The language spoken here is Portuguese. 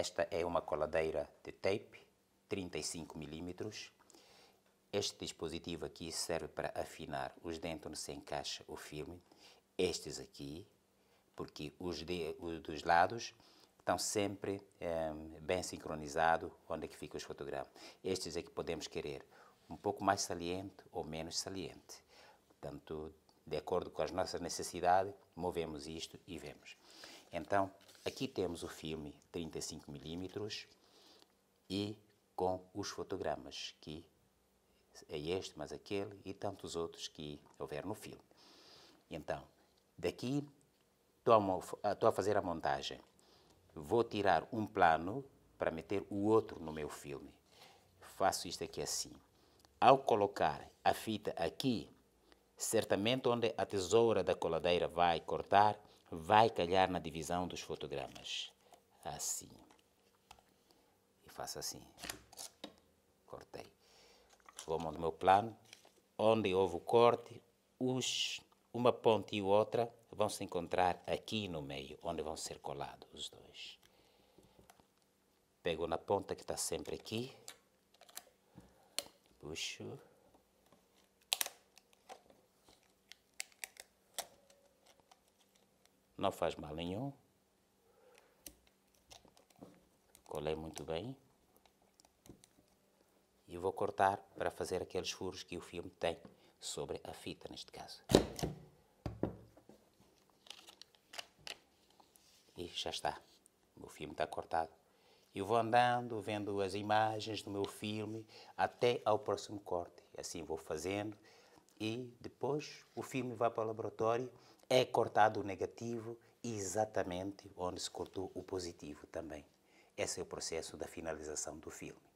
Esta é uma coladeira de tape, 35 mm. Este dispositivo aqui serve para afinar os dentes onde se encaixa o filme. Estes aqui, porque os, de, os dos lados estão sempre ehm, bem sincronizados onde é que ficam os fotogramas. Estes é que podemos querer um pouco mais saliente ou menos saliente. Portanto, de acordo com as nossas necessidades, movemos isto e vemos. Então, aqui temos o filme 35mm e com os fotogramas, que é este, mas aquele e tantos outros que houver no filme. Então, daqui estou ah, a fazer a montagem. Vou tirar um plano para meter o outro no meu filme. Faço isto aqui assim. Ao colocar a fita aqui, certamente onde a tesoura da coladeira vai cortar, vai calhar na divisão dos fotogramas. Assim. E faço assim. Cortei. Vou ao meu plano. Onde houve o corte, os, uma ponte e outra vão se encontrar aqui no meio, onde vão ser colados os dois. Pego na ponta que está sempre aqui. Puxo. não faz mal nenhum. Colei muito bem. E vou cortar para fazer aqueles furos que o filme tem sobre a fita, neste caso. E já está. O filme está cortado. E vou andando, vendo as imagens do meu filme até ao próximo corte. Assim vou fazendo e depois o filme vai para o laboratório, é cortado o negativo exatamente onde se cortou o positivo também. Esse é o processo da finalização do filme.